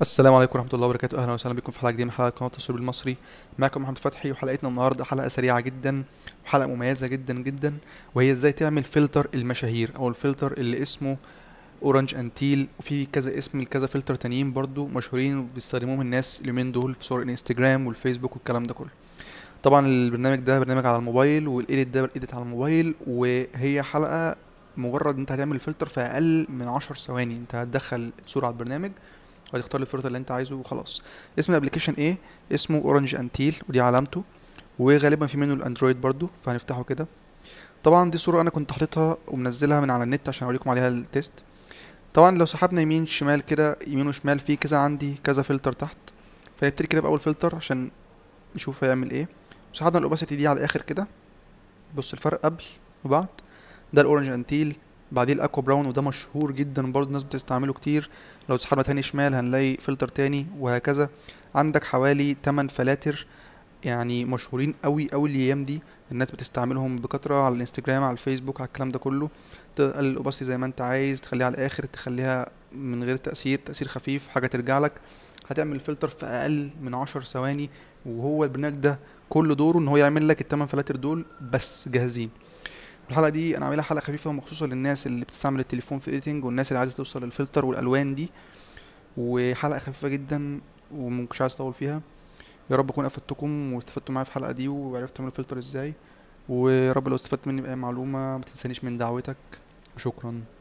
السلام عليكم ورحمه الله وبركاته اهلا وسهلا بكم في حلقه جديده من حلقه قناه التشريب المصري معكم محمد فتحي وحلقتنا النهارده حلقه سريعه جدا وحلقه مميزه جدا جدا وهي ازاي تعمل فلتر المشاهير او الفلتر اللي اسمه اورنج انتيل وفي كذا اسم لكذا فلتر تانيين برضو مشهورين وبيستخدموهم الناس اليومين دول في صور الانستجرام والفيسبوك والكلام ده كله طبعا البرنامج ده برنامج على الموبايل والايديت ده ايديت على الموبايل وهي حلقه مجرد انت هتعمل فلتر في اقل من 10 ثواني انت هتدخل صوره على البرنامج وهتختار الفلتر اللي انت عايزه وخلاص اسم الابلكيشن ايه اسمه اورنج انتيل ودي علامته وغالبا في منه الاندرويد برضو فهنفتحه كده طبعا دي صورة انا كنت حاططها ومنزلها من على النت عشان اوريكم عليها التيست طبعا لو سحبنا يمين شمال كده يمين وشمال في كذا عندي كذا فلتر تحت فنبتدي كده باول فلتر عشان نشوف هيعمل ايه وسحبنا الاوباسيتي دي على الاخر كده بص الفرق قبل وبعد ده الاورنج انتيل بعديه الاكوا براون وده مشهور جدا برضو الناس بتستعمله كتير لو تسحبها تاني شمال هنلاقي فلتر تاني وهكذا عندك حوالي 8 فلاتر يعني مشهورين قوي قوي الايام دي الناس بتستعملهم بكتره على الانستجرام على الفيسبوك على الكلام ده كله تقلل الاوباسيتي زي ما انت عايز تخليها على الاخر تخليها من غير تاثير تاثير خفيف حاجه ترجع لك هتعمل فلتر في اقل من عشر ثواني وهو البرنامج ده كل دوره ان هو يعمل لك التمن فلاتر دول بس جاهزين الحلقه دي انا عاملها حلقه خفيفه مخصوصه للناس اللي بتستعمل التليفون في ايديتنج والناس اللي عايزه توصل للفلتر والالوان دي وحلقه خفيفه جدا ومش عايز اطول فيها يا رب اكون افدتكم واستفدتوا معايا في الحلقه دي وعرفتوا تعملوا فلتر ازاي ويا رب لو استفدت مني باي معلومه ما تنسانيش من دعوتك وشكرا